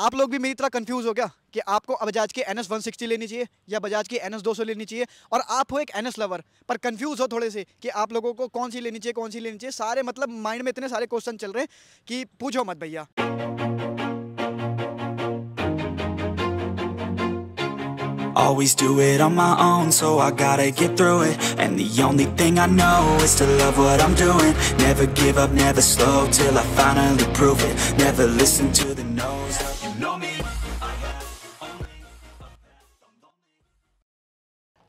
आप लोग भी मेरी तरह कंफ्यूज हो गया कि आपको बजाज की एन एस वन सिक्सटी लेनी चाहिए या बजाज की एन एस दो सौ लेनी चाहिए और आप हो एक एन एस लवर पर कंफ्यूज हो थोड़े से कि आप लोगों को कौन सी लेनी चाहिए कौन सी लेनी चाहिए सारे मतलब माइंड में इतने सारे क्वेश्चन चल रहे हैं कि पूछो मत भैया Always do it on my own, so I gotta get through it And the only thing I know is to love what I'm doing Never give up, never slow, till I finally prove it Never listen to the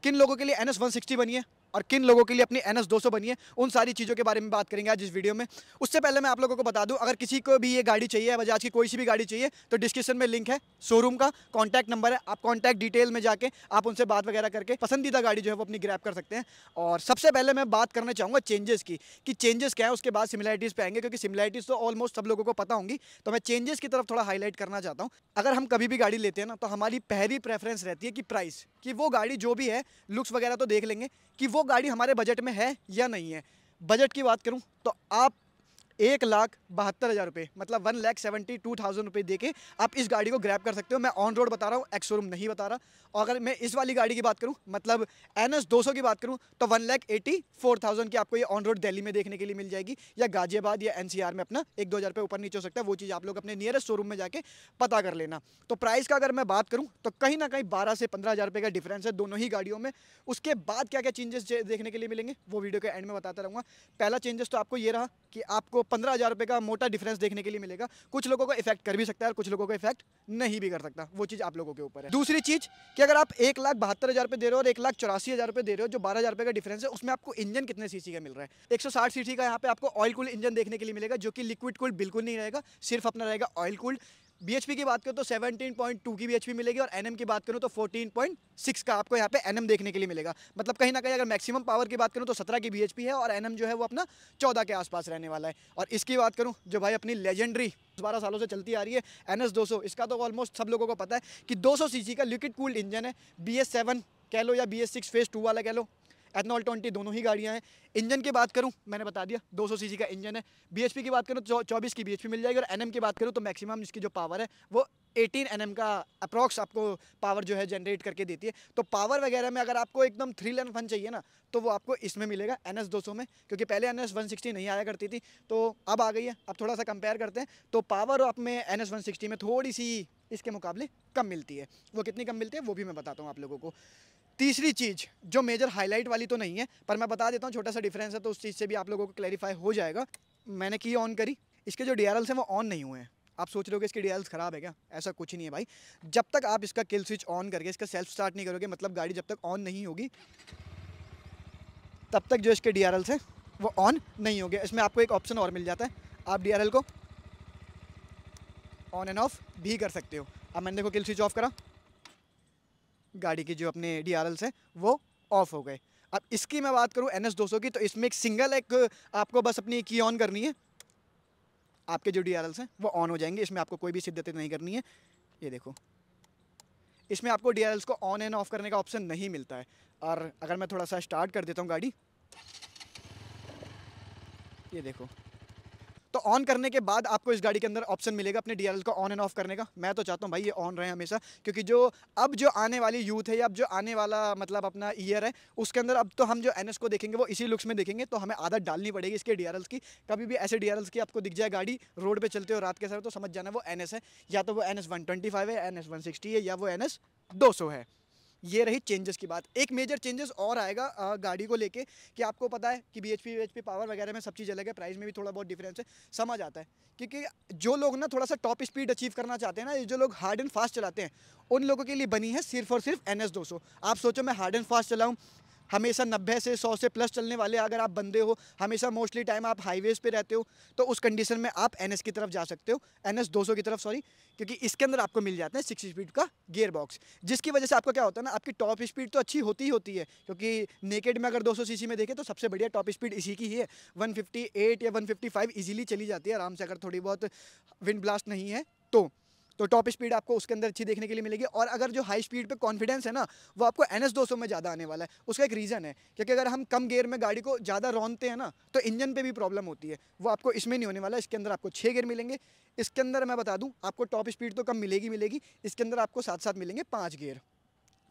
किन लोगों के लिए N S बनी है और किन लोगों के लिए अपनी एन एस बनी है उन सारी चीज़ों के बारे में बात करेंगे आज इस वीडियो में उससे पहले मैं आप लोगों को बता दूँ अगर किसी को भी ये गाड़ी चाहिए बजाज की कोई सी भी गाड़ी चाहिए तो डिस्क्रिप्शन में लिंक है शोरूम का कॉन्टैक्ट नंबर है आप कॉन्टैक्ट डिटेल में जाके आप उनसे बात वगैरह करके पसंदीदा गाड़ी जो है वो अपनी ग्रैप कर सकते हैं और सबसे पहले मैं बात करना चाहूँगा चेंजेस की कि चेंजेस क्या है उसके बाद सिमिलैरिटीज़ पे आएंगे क्योंकि सिमिलैरिटीज़ तो ऑलमोस्ट सब लोगों को पता होंगी तो मैं चेंजेस की तरफ थोड़ा हाईलाइट करना चाहता हूँ अगर हम कभी भी गाड़ी लेते हैं ना तो हमारी पहली प्रेफरेंस रहती है कि प्राइस कि वो गाड़ी जो भी है लुक्स वगैरह तो देख लेंगे कि वो गाड़ी हमारे बजट में है या नहीं है बजट की बात करूँ तो आप एक लाख बहत्तर हज़ार रुपये मतलब one lakh seventy two thousand रुपये दे के आप इस गाड़ी को ग्रैप कर सकते हो मैं ऑन रोड बता रहा हूँ एक्स शोरूम नहीं बता रहा और अगर मैं इस वाली गाड़ी की बात करूँ मतलब एन एस दो सौ की बात करूँ तो one lakh eighty four thousand की आपको ये ऑन रोड दिल्ली में देखने के लिए मिल जाएगी या गाजियाबाद या एन सी आर में अपना एक दो हज़ार रुपये ऊपर नीचे हो सकता है वो चीज़ आप लोग अपने नियरेस्ट शोरूम में जाकर पता कर लेना तो प्राइस का अगर मैं बात करूँ तो कहीं ना कहीं बारह से पंद्रह हज़ार रुपये का डिफरेंस है दोनों ही गाड़ियों में उसके बाद क्या क्या चेंजेस देखने के लिए मिलेंगे वो वीडियो के एंड में बताता रहूँगा पहला चेंजेस तो आपको ये रहा कि आपको पंद्रह हज़ार रुपये का मोटा डिफरेंस देखने के लिए मिलेगा कुछ लोगों को इफेक्ट कर भी सकता है और कुछ लोगों को इफेक्ट नहीं भी कर सकता वो चीज़ आप लोगों के ऊपर है दूसरी चीज़ कि अगर आप एक लाख बहत्तर हज़ार रुपये दे रहे हो और एक लाख चौरासी हज़ार रुपये दे रहे हो जो बारह हज़ार रुपये का डिफरेंस है उसमें आपको इंजन कितने सी का मिल रहा है एक सौ साठ सीसी का यहाँ पे आपको ऑयल कूल इंजन देखने के लिए मिलेगा जो कि लिक्विड कूल्ड बिल्कुल नहीं रहेगा सिर्फ अपना रहेगा ऑयल कूल्ड बीएचपी की बात करो तो 17.2 की बीएचपी मिलेगी और एनएम की बात करूँ तो 14.6 का आपको यहाँ पे एनएम देखने के लिए मिलेगा मतलब कहीं ना कहीं अगर मैक्सिमम पावर की बात करूँ तो 17 की बीएचपी है और एनएम जो है वो अपना 14 के आसपास रहने वाला है और इसकी बात करूँ जो भाई अपनी लेजेंडरी बारह सालों से चलती आ रही है एन एस इसका तो ऑलमोस्ट सब लोगों को पता है कि दो सौ का लिक्विड कूल्ड इंजन है बी एस कह लो या B S six phase two वाला कह लो एथनॉल ट्वेंटी दोनों ही गाड़ियाँ हैं इंजन की बात करूँ मैंने बता दिया दो सौ का इंजन है बी की बात करूँ तो चौबीस की बी मिल जाएगी और एन की बात करूँ तो मैक्सिमम इसकी जो पावर है वो 18 एन का अप्रॉक्स आपको पावर जो है जनरेट करके देती है तो पावर वगैरह में अगर आपको एकदम थ्री लेन फन चाहिए ना तो वो आपको इसमें मिलेगा एन एस में क्योंकि पहले एन एस नहीं आया करती थी तो अब आ गई है अब थोड़ा सा कंपेयर करते हैं तो पावर आप में एन एस में थोड़ी सी इसके मुकाबले कम मिलती है वो कितनी कम मिलती है वो भी मैं बताता हूँ आप लोगों को तीसरी चीज़ जो मेजर हाईलाइट वाली तो नहीं है पर मैं बता देता हूँ छोटा सा डिफरेंस है तो उस चीज़ से भी आप लोगों को क्लैरिफाई हो जाएगा मैंने की ऑन करी इसके जो डी हैं वो ऑन नहीं हुए हैं आप सोच रहे हो कि इसके डी ख़राब है क्या ऐसा कुछ नहीं है भाई जब तक आप इसका किल स्विच ऑन करके इसका सेल्फ स्टार्ट नहीं करोगे मतलब गाड़ी जब तक ऑन नहीं होगी तब तक जो इसके डी हैं वो ऑन नहीं होंगे इसमें आपको एक ऑप्शन और मिल जाता है आप डी को ऑन एंड ऑफ भी कर सकते हो अब मैंने देखो किल स्विच ऑफ करा गाड़ी के जो अपने डी आर है वो ऑफ हो गए अब इसकी मैं बात करूँ एन एस की तो इसमें एक सिंगल एक आपको बस अपनी की ऑन करनी है आपके जो डी आर हैं वो ऑन हो जाएंगे इसमें आपको कोई भी शिद्दत नहीं करनी है ये देखो इसमें आपको डी को ऑन एंड ऑफ करने का ऑप्शन नहीं मिलता है और अगर मैं थोड़ा सा स्टार्ट कर देता हूँ गाड़ी ये देखो ऑन करने के बाद आपको इस गाड़ी के अंदर ऑप्शन मिलेगा अपने डी को ऑन एंड ऑफ करने का मैं तो चाहता हूँ भाई ये ऑन रहे हमेशा क्योंकि जो अब जो आने वाली यूथ है या अब जो आने वाला मतलब अपना ईयर है उसके अंदर अब तो हम जो एन को देखेंगे वो इसी लुक्स में देखेंगे तो हमें आदत डालनी पड़ेगी इसके डी की कभी भी ऐसे डी की आपको दिख जाए गाड़ी रोड पर चलते हो रात के समय तो समझ जाना वो एन है या तो वो एन एस है एन एस है या वो एन एस है ये रही चेंजेस की बात एक मेजर चेंजेस और आएगा गाड़ी को लेके कि आपको पता है कि बी एच पी पावर वगैरह में सब चीज़ अलग है प्राइस में भी थोड़ा बहुत डिफरेंस है समझ आता है क्योंकि जो लोग ना थोड़ा सा टॉप स्पीड अचीव करना चाहते हैं ना जो लोग हार्ड एंड फास्ट चलाते हैं उन लोगों के लिए बनी है सिर्फ और सिर्फ एन एस आप सोचो मैं हार्ड एंड फास्ट चलाऊँ हमेशा नब्बे से सौ से प्लस चलने वाले अगर आप बंदे हो हमेशा मोस्टली टाइम आप हाईवेज़ पे रहते हो तो उस कंडीशन में आप एनएस की तरफ जा सकते हो एनएस 200 की तरफ सॉरी क्योंकि इसके अंदर आपको मिल जाता है सिक्स स्पीड का गियर बॉक्स जिसकी वजह से आपको क्या होता है ना आपकी टॉप स्पीड तो अच्छी होती ही होती है क्योंकि नेकेड में अगर दो सौ में देखें तो सबसे बढ़िया टॉप स्पीड इसी की ही है वन या वन फिफ्टी चली जाती है आराम से अगर थोड़ी बहुत विंड ब्लास्ट नहीं है तो तो टॉप स्पीड आपको उसके अंदर अच्छी देखने के लिए मिलेगी और अगर जो हाई स्पीड पे कॉन्फिडेंस है ना वो आपको एन एस में ज़्यादा आने वाला है उसका एक रीज़न है क्योंकि अगर हम कम गेयर में गाड़ी को ज़्यादा रौनते हैं ना तो इंजन पे भी प्रॉब्लम होती है वो आपको इसमें नहीं होने वाला इसके अंदर आपको छः गेयर मिलेंगे इसके अंदर मैं बता दूँ आपको टॉप स्पीड तो कम मिलेगी मिलेगी इसके अंदर आपको साथ साथ मिलेंगे पाँच गेयर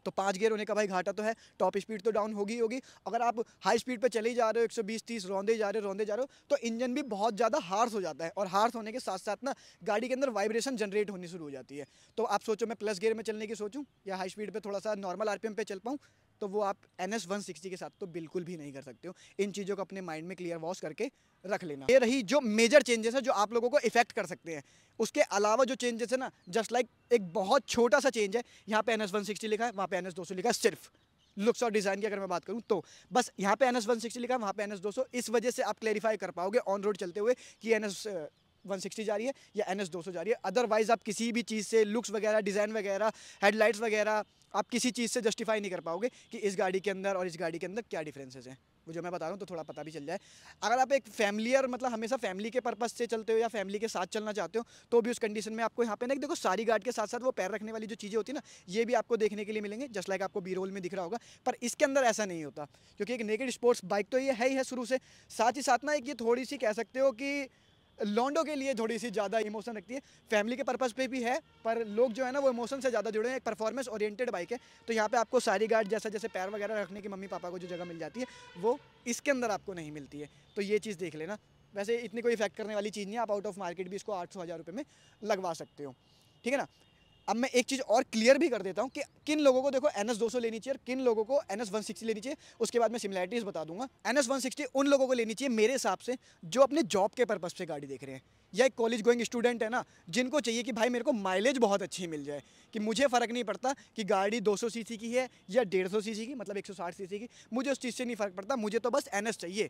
तो पाँच गेयर होने का भाई घाटा तो है टॉप स्पीड तो डाउन होगी होगी अगर आप हाई स्पीड पर चले जा रहे हो एक सौ बीस तीस रौंदे जा रहे हो रौंदे जा रहे हो तो इंजन भी बहुत ज़्यादा हार्स हो जाता है और हार्स होने के साथ साथ ना गाड़ी के अंदर वाइब्रेशन जनरेट होनी शुरू हो जाती है तो आप सोचो मैं प्लस गेयर में चलने की सोचूँ या हाई स्पीड पर थोड़ा सा नॉर्मल आर पे चल पाऊँ तो वो आप एन एस वन सिक्सटी के साथ तो बिल्कुल भी नहीं कर सकते हो इन चीज़ों को अपने माइंड में क्लियर वॉश करके रख लेना ये रही जो मेजर चेंजेस है जो आप लोगों को इफेक्ट कर सकते हैं उसके अलावा जो चेंजेस है ना जस्ट लाइक एक बहुत छोटा सा चेंज है यहाँ पे एन एस वन सिक्सटी लिखा है वहाँ पे एन एस दो सौ लिखा है सिर्फ लुक्स और डिज़ाइन की अगर मैं बात करूँ तो बस यहाँ पे एन एस वन सिक्सटी लिखा है वहाँ पे एन एस दो सौ इस वजह से आप क्लेरिफाई कर पाओगे ऑन रोड चलते हुए कि एन एस सिक्सटी जा रही है या एन एस जा रही है अदरवाइज़ आप किसी भी चीज़ से लुक्स वगैरह डिज़ाइन वगैरह हेडलाइट्स वगैरह आप किसी चीज़ से जस्टिफाई नहीं कर पाओगे कि इस गाड़ी के अंदर और इस गाड़ी के अंदर क्या डिफरेंसेस हैं वो जो मैं बता रहा हूँ तो थोड़ा पता भी चल जाए अगर आप एक फैमिलियर मतलब हमेशा फैमिली के पर्पज़ से चलते हो या फैमिली के साथ चलना चाहते हो तो भी उस कंडीशन में आपको यहाँ पे ना देखो सारी गार्ड के साथ साथ वो पैर रखने वाली जो चीज़ें होती ना ये भी आपको देखने के लिए मिलेंगे जस्ट लाइक आपको बी रोल में दिख रहा होगा पर इसके अंदर ऐसा नहीं होता क्योंकि एक नेकेड स्पोर्ट्स बाइक तो ये है ही है शुरू से साथ ही साथ ना एक ये थोड़ी सी कह सकते हो कि लॉन्डो के लिए थोड़ी सी ज़्यादा इमोशन रखती है फैमिली के पर्पज़ पे भी है पर लोग जो है ना वो इमोशन से ज़्यादा जुड़े हैं एक परफॉर्मेंस ओरिएंटेड बाइक है तो यहाँ पे आपको सारी गार्ड जैसा जैसे पैर वगैरह रखने की मम्मी पापा को जो जगह मिल जाती है वो इसके अंदर आपको नहीं मिलती है तो ये चीज़ देख लेना वैसे इतनी कोई इफेक्ट करने वाली चीज़ नहीं आप आउट ऑफ मार्केट भी इसको आठ सौ हज़ार रुपये में लगवा सकते हो ठीक है ना अब मैं एक चीज़ और क्लियर भी कर देता हूँ कि किन लोगों को देखो एन एस दो सौ लेनी चाहिए और किन लोगों को एन एस वन सिक्सटी लेनी चाहिए उसके बाद मैं सिमिलैरिटीज़ बता दूंगा एन एस वन सिक्सटी उन लोगों को लेनी चाहिए मेरे हिसाब से जो अपने जॉब के पर्पज़ से गाड़ी देख रहे हैं या एक कॉलेज गोइंग स्टूडेंट है ना जिनको चाहिए कि भाई मेरे को माइलेज बहुत अच्छी मिल जाए कि मुझे फ़र्क नहीं पड़ता कि गाड़ी 200 सीसी की है या 150 सीसी की मतलब 160 सीसी की मुझे उस चीज़ से नहीं फ़र्क पड़ता मुझे तो बस एनएस चाहिए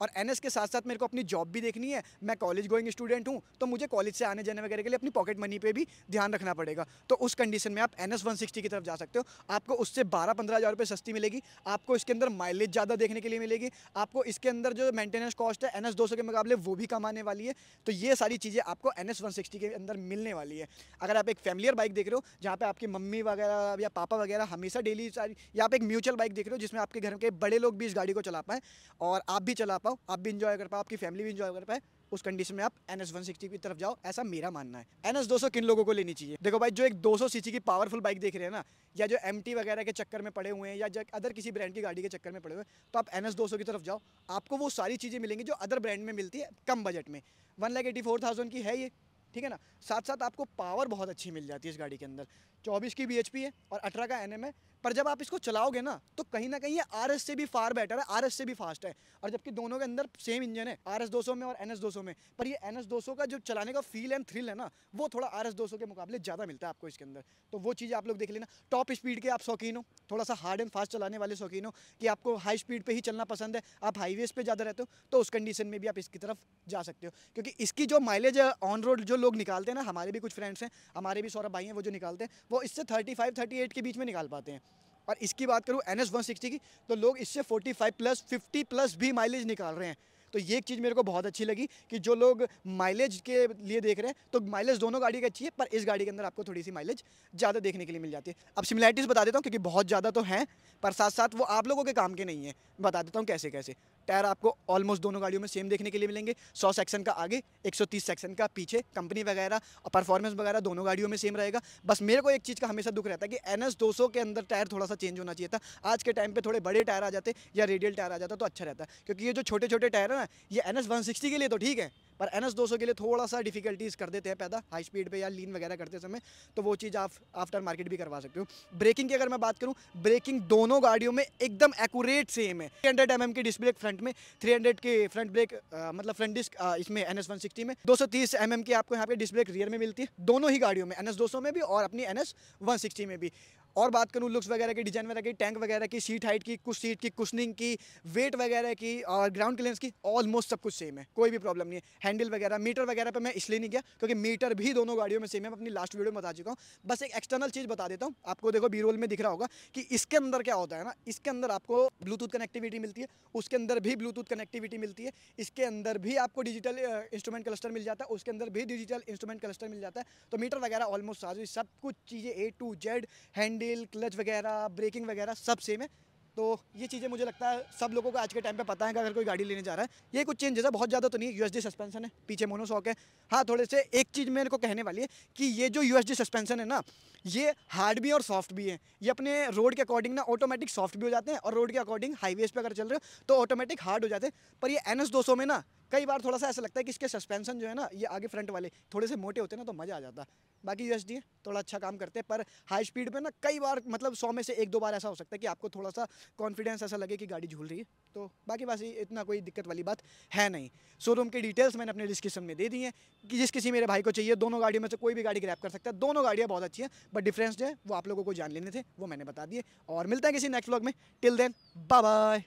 और एन के साथ साथ मेरे को अपनी जॉब भी देखनी है मैं कॉलेज गोइंग स्टूडेंट हूँ तो मुझे कॉलेज से आने जाने वगैरह के लिए अपनी पॉकेट मनी पे भी ध्यान रखना पड़ेगा तो उस कंडीशन में आप एन एस की तरफ जा सकते हो आपको उससे बारह पंद्रह हज़ार रुपये सस्ती मिलेगी आपको इसके अंदर माइलेज ज़्यादा देखने के लिए मिलेगी आपको इसके अंदर जो मेंटेनेंस कॉस्ट है एन एस के मुकाबले वो भी कम आने वाली है तो ये सारी चीज़ें आपको एन एस के अंदर मिलने वाली है अगर आप एक फैमिलियर बाइक देख रहे हो जहाँ पर आपकी मम्मी वगैरह या पापा वगैरह हमेशा डेली सारी या आप एक म्यूचुअल बाइक देख रहे हो जिसमें आपके घर के बड़े लोग भी इस गाड़ी को चला पाएँ और आप भी चला पाओ आप भी इंजॉय कर पाओ आपकी फैमिली भी इंजॉय कर पाए उस कंडीशन में आप एन एस वन सिक्सटी की तरफ जाओ ऐसा मेरा मानना है एन एस दो सौ किन लोगों को लेनी चाहिए देखो भाई जो एक दो सौ सीसी की पावरफुल बाइक देख रहे हैं ना या जो एम टी वगैरह के चक्कर में पड़े हुए हैं या अदर किसी ब्रांड की गाड़ी के चक्कर में पड़े हुए हैं तो आप एन एस दो सौ की तरफ जाओ आपको वो सारी चीज़ें मिलेंगी जो अदर ब्रांड में मिलती है कम बजट में one lakh eighty four thousand की है ये ठीक है ना साथ साथ आपको पावर बहुत अच्छी मिल जाती है इस गाड़ी के अंदर चौबीस की बी है और अठारह का एन है पर जब आप इसको चलाओगे ना तो कहीं ना कहीं ये आर से भी फार बेटर है आर से भी फास्ट है और जबकि दोनों के अंदर सेम इंजन है आर एस में और एन एस में पर ये एन एस का जो चलाने का फील एंड थ्रिल है ना वो थोड़ा आर एस के मुकाबले ज़्यादा मिलता है आपको इसके अंदर तो वो चीज़ आप लोग देख लेना टॉप स्पीड के आप शौकीन हो थोड़ा सा हार्ड एंड फास्ट चलाने वाले शौकीन हो कि आपको हाई स्पीड पर ही चलना पसंद है आप हाईवेज़ पर ज़्यादा रहते हो तो उस कंडीशन में भी आप इसकी तरफ जा सकते हो क्योंकि इसकी जो माइलेज ऑन रोड जो लोग निकालते हैं ना हमारे भी कुछ फ्रेंड्स हैं हमारे भी सौरभ भाई हैं वो जो निकालते हैं वो इससे थर्टी फाइव थर्टी एट के बीच में निकाल पाते हैं और इसकी बात करूँ एन एस की तो लोग इससे फोर्टी प्लस फिफ्टी प्लस भी माइलेज निकाल रहे हैं तो ये एक चीज़ मेरे को बहुत अच्छी लगी कि जो लोग माइलेज के लिए देख रहे हैं तो माइलेज दोनों गाड़ी की अच्छी है पर इस गाड़ी के अंदर आपको थोड़ी सी माइलेज ज़्यादा देखने के लिए मिल जाती है अब सिमिलैरिटीज़ बता देता हूँ क्योंकि बहुत ज़्यादा तो हैं पर साथ साथ वो आप लोगों के काम के नहीं है बता देता हूँ कैसे कैसे टायर आपको ऑलमोस्ट दोनों गाड़ियों में सेम देखने के लिए मिलेंगे 100 सेक्शन का आगे 130 सेक्शन का पीछे कंपनी वगैरह और परफॉर्मेंस वगैरह दोनों गाड़ियों में सेम रहेगा बस मेरे को एक चीज़ का हमेशा दुख रहता है कि एन एस के अंदर टायर थोड़ा सा चेंज होना चाहिए था आज के टाइम पर थोड़े बड़े टायर आ जाते या रेडियल टायर आ जाता तो अच्छा रहता क्योंकि ये जो छोटे छोटे टायर है ना ये एन के लिए तो ठीक है पर एन एस के लिए थोड़ा सा डिफिकल्टीज़ कर देते हैं पैदा हाई स्पीड पर या लीन वगैरह करते समय तो वो चीज़ आप आफ्टर मार्केट भी करवा सकते हो ब्रेकिंग की अगर मैं बात करूँ ब्रेकिंग दोनों गाड़ियों में एकदम एकूरेट सेम है थ्री हंड्रेड एम की डिस्प्ले फ्रंट में थ्री हंड्रेड के फ्रंट ब्रेक मतलब फ्रंट डिस्क इसमें एन एस वन सिक्सटी में दो सौ तीस एम एम की आपको यहाँ पे डिस्प्ले रियर में मिलती है दोनों ही गाड़ियों में एन एस दो सौ में भी और अपनी एन एस वन सिक्सटी में भी और बात करूँ लुक्स वगैरह की डिजाइन वगैरह की टैंक वगैरह की सीट हाइट की कुछ सीट की कुशनिंग की वेट वगैरह की और ग्राउंड क्लियरेंस की ऑलमोस्ट सब कुछ सेम है कोई भी प्रॉब्लम नहीं है हैंडल वगैरह मीटर वगैरह पर मैं इसलिए नहीं गया क्योंकि मीटर भी दोनों गाड़ियों में सेम है मैं अपनी लास्ट वीडियो में बता चुका हूँ बस एक एक्सटर्नल चीज़ बता देता हूँ आपको देखो बी रोल में दिख रहा होगा कि इसके अंदर क्या होता है ना इसके अंदर आपको ब्लूटूथ कनेक्टिविटी मिलती है उसके अंदर भी ब्लूटूथ कनेक्टिविटी मिलती है इसके अंदर भी आपको डिजिटल इंस्ट्रूमेंट क्लस्टर मिल जाता है उसके अंदर भी डिजिटल इंस्ट्रूमेंट क्लस्टर मिल जाता है तो मीटर वगैरह ऑलमोस्ट सारी सब कुछ चीज़ें A to Z hand handle clutch वगैरह ब्रेकिंग वगैरह सब सेम है तो ये चीज़ें मुझे लगता है सब लोगों को आज के टाइम पे पता है कि अगर कोई गाड़ी लेने जा रहा है ये कुछ चेंजेस है बहुत ज़्यादा तो नहीं यू सस्पेंशन है पीछे मोनोसॉक है हाँ थोड़े से एक चीज़ मेरे को कहने वाली है कि ये जो यूएसडी सस्पेंशन है ना ये हार्ड भी और सॉफ्ट भी है ये अपने रोड के अकॉर्डिंग ना ऑटोमेटिक सॉफ्ट भी हो जाते हैं और रोड के अकॉर्डिंग हाईवेज पर अगर चल रहे हो तो ऑटोमेटिक हार्ड हो जाते हैं पर ये एन एस में ना कई बार थोड़ा सा ऐसा लगता है कि इसके सस्पेंसन जो है ना ये आगे फ्रंट वाले थोड़े से मोटे होते ना तो मज़ा आ जाता बाकी यू थोड़ा अच्छा काम करते हैं पर हाई स्पीड में ना कई बार मतलब सौ में से एक दो बार ऐसा हो सकता है कि आपको थोड़ा सा कॉन्फिडेंस ऐसा लगे कि गाड़ी झूल रही है तो बाकी बस इतना कोई दिक्कत वाली बात है नहीं शोरूम की डिटेल्स मैंने अपने डिस्क्रिप्शन में दे दी हैं कि जिस किसी मेरे भाई को चाहिए दोनों गाड़ियों में से कोई भी गाड़ी ग्रैप कर सकता है दोनों गाड़ियाँ बहुत अच्छी हैं बट डिफ्रेंस जो है वो आप लोगों को जान लेने थे वो मैंने बता दिए और मिलते हैं किसी नेक्स्ट ब्लॉग में टिल देन बाय